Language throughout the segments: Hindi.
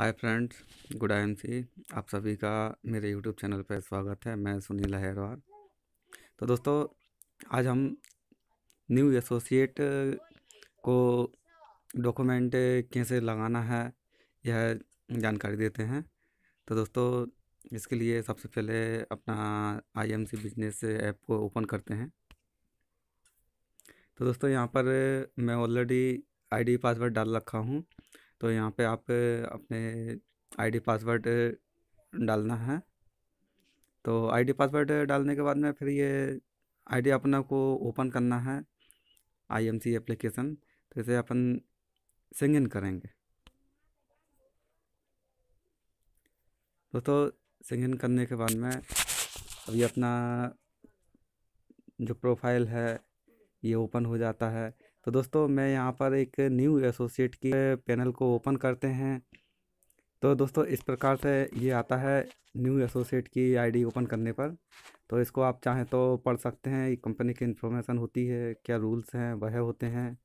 hi friends good I M C आप सभी का मेरे यूट्यूब चैनल पर स्वागत है मैं सुनील अहरवाल तो दोस्तों आज हम न्यू एसोसिएट को डॉक्यूमेंट कैसे लगाना है यह जानकारी देते हैं तो दोस्तों इसके लिए सबसे पहले अपना I M C business app को ओपन करते हैं तो दोस्तों यहाँ पर मैं ऑलरेडी आईडी पासवर्ड डाल रखा हूँ तो यहाँ पे आप अपने आईडी पासवर्ड डालना है तो आईडी पासवर्ड डालने के बाद में फिर ये आईडी अपना को ओपन करना है आईएमसी एप्लीकेशन तो इसे अपन सिंग इन करेंगे दोस्तों सिंग इन करने के बाद में अभी अपना जो प्रोफाइल है ये ओपन हो जाता है तो दोस्तों मैं यहाँ पर एक न्यू एसोसिएट की पैनल को ओपन करते हैं तो दोस्तों इस प्रकार से ये आता है न्यू एसोसिएट की आईडी ओपन करने पर तो इसको आप चाहें तो पढ़ सकते हैं कंपनी की इन्फॉर्मेशन होती है क्या रूल्स हैं वह होते हैं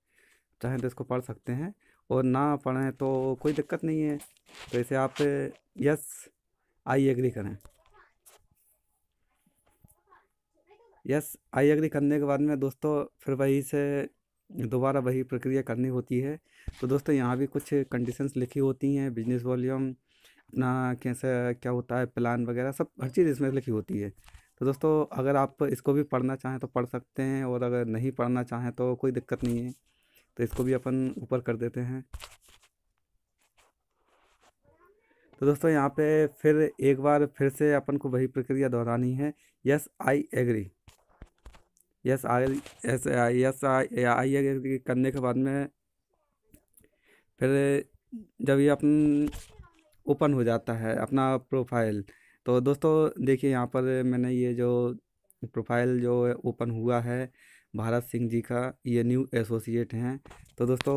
चाहें तो इसको पढ़ सकते हैं और ना पढ़ें तो कोई दिक्कत नहीं है तो इसे आप यस आई एग्री करें यस आई एग्री करने के बाद में दोस्तों फिर वही से दोबारा वही प्रक्रिया करनी होती है तो दोस्तों यहाँ भी कुछ कंडीशंस लिखी होती हैं बिजनेस वॉल्यूम अपना कैसे क्या होता है प्लान वगैरह सब हर चीज़ इसमें लिखी होती है तो दोस्तों अगर आप इसको भी पढ़ना चाहें तो पढ़ सकते हैं और अगर नहीं पढ़ना चाहें तो कोई दिक्कत नहीं है तो इसको भी अपन ऊपर कर देते हैं तो दोस्तों यहाँ पे फिर एक बार फिर से अपन को वही प्रक्रिया दोहरानी है yes I agree yes I I yes I करने के बाद में फिर जब ये अपन ओपन हो जाता है अपना प्रोफाइल तो दोस्तों देखिए यहाँ पर मैंने ये जो प्रोफाइल जो ओपन हुआ है भारत सिंह जी का ये न्यू एसोसिएट हैं तो दोस्तों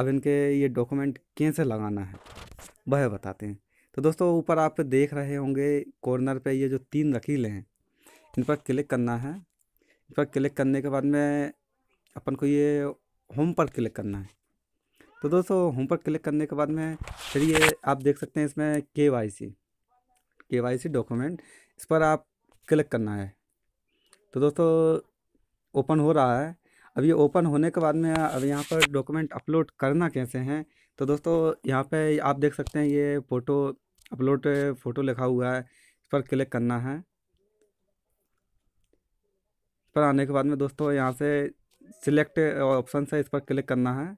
अब इनके ये डॉक्यूमेंट कैसे लगाना है वह बताते हैं तो दोस्तों ऊपर आप देख रहे होंगे कॉर्नर पे ये जो तीन रकीले हैं इन पर क्लिक करना है इस पर क्लिक करने के बाद में अपन को ये होम पर क्लिक करना है तो दोस्तों होम पर क्लिक करने के बाद में फिर ये आप देख सकते हैं इसमें के वाई सी के वाई सी डॉक्यूमेंट इस पर आप क्लिक करना है तो दोस्तों ओपन हो रहा है अब ये ओपन होने के बाद में अब यहाँ पर डॉक्यूमेंट अपलोड करना कैसे हैं तो दोस्तों यहाँ पे आप देख सकते हैं ये फ़ोटो अपलोड फ़ोटो लिखा हुआ है इस पर क्लिक करना है पर आने के बाद में दोस्तों यहाँ से सिलेक्ट ऑप्शन से इस पर क्लिक करना है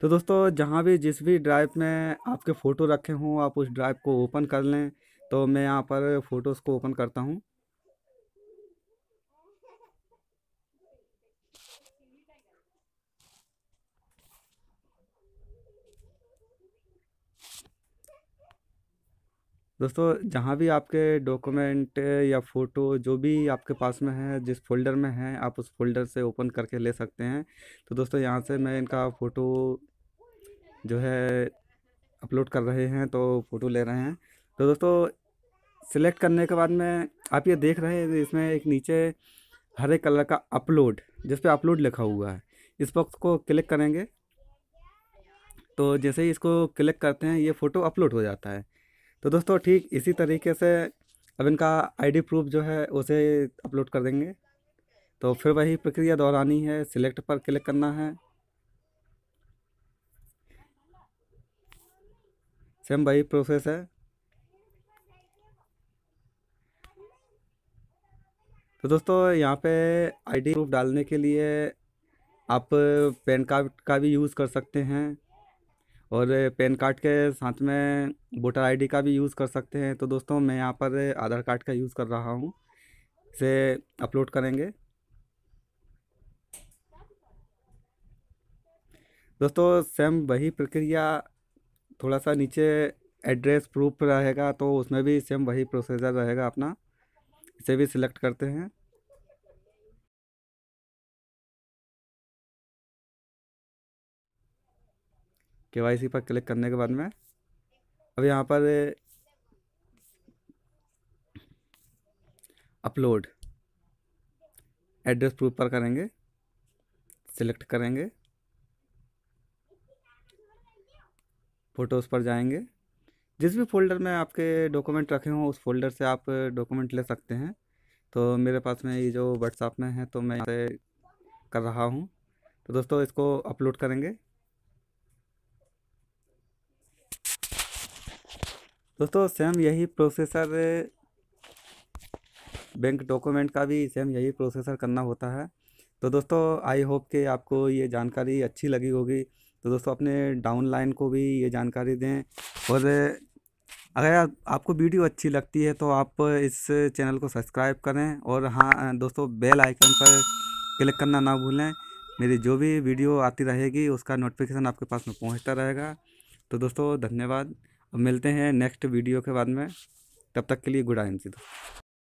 तो दोस्तों जहाँ भी जिस भी ड्राइव में आपके फ़ोटो रखे हों आप उस ड्राइव को ओपन कर लें तो मैं यहाँ पर फ़ोटोज़ को ओपन करता हूँ दोस्तों जहाँ भी आपके डॉक्यूमेंट या फ़ोटो जो भी आपके पास में है जिस फोल्डर में है आप उस फोल्डर से ओपन करके ले सकते हैं तो दोस्तों यहाँ से मैं इनका फ़ोटो जो है अपलोड कर रहे हैं तो फ़ोटो ले रहे हैं तो दोस्तों सिलेक्ट करने के बाद में आप ये देख रहे हैं इसमें एक नीचे हरे कलर का अपलोड जिस पर अपलोड लिखा हुआ है इस बॉक्स को क्लिक करेंगे तो जैसे ही इसको क्लिक करते हैं ये फ़ोटो अपलोड हो जाता है तो दोस्तों ठीक इसी तरीके से अब इनका आईडी प्रूफ जो है उसे अपलोड कर देंगे तो फिर वही प्रक्रिया दोहरानी है सिलेक्ट पर क्लिक करना है सेम वही प्रोसेस है तो दोस्तों यहाँ पे आईडी प्रूफ डालने के लिए आप पैन कार्ड का भी यूज़ कर सकते हैं और पैन कार्ड के साथ में वोटर आईडी का भी यूज़ कर सकते हैं तो दोस्तों मैं यहाँ पर आधार कार्ड का यूज़ कर रहा हूँ इसे अपलोड करेंगे दोस्तों सेम वही प्रक्रिया थोड़ा सा नीचे एड्रेस प्रूफ रहेगा तो उसमें भी सेम वही प्रोसीजर रहेगा अपना इसे भी सिलेक्ट करते हैं के पर क्लिक करने के बाद में अब यहाँ पर अपलोड एड्रेस प्रूफ पर करेंगे सेलेक्ट करेंगे फ़ोटोज़ पर जाएंगे जिस भी फोल्डर में आपके डॉक्यूमेंट रखे हों उस फोल्डर से आप डॉक्यूमेंट ले सकते हैं तो मेरे पास में ये जो व्हाट्सएप में है तो मैं यहाँ से कर रहा हूँ तो दोस्तों इसको अपलोड करेंगे दोस्तों सेम यही प्रोसेसर बैंक डॉक्यूमेंट का भी सेम यही प्रोसेसर करना होता है तो दोस्तों आई होप कि आपको ये जानकारी अच्छी लगी होगी तो दोस्तों अपने डाउन लाइन को भी ये जानकारी दें और अगर आपको वीडियो अच्छी लगती है तो आप इस चैनल को सब्सक्राइब करें और हाँ दोस्तों बेल आइकन पर क्लिक करना ना भूलें मेरी जो भी वीडियो आती रहेगी उसका नोटिफिकेशन आपके पास में पहुँचता रहेगा तो दोस्तों धन्यवाद मिलते हैं नेक्स्ट वीडियो के बाद में तब तक के लिए गुड आयम दोस्तों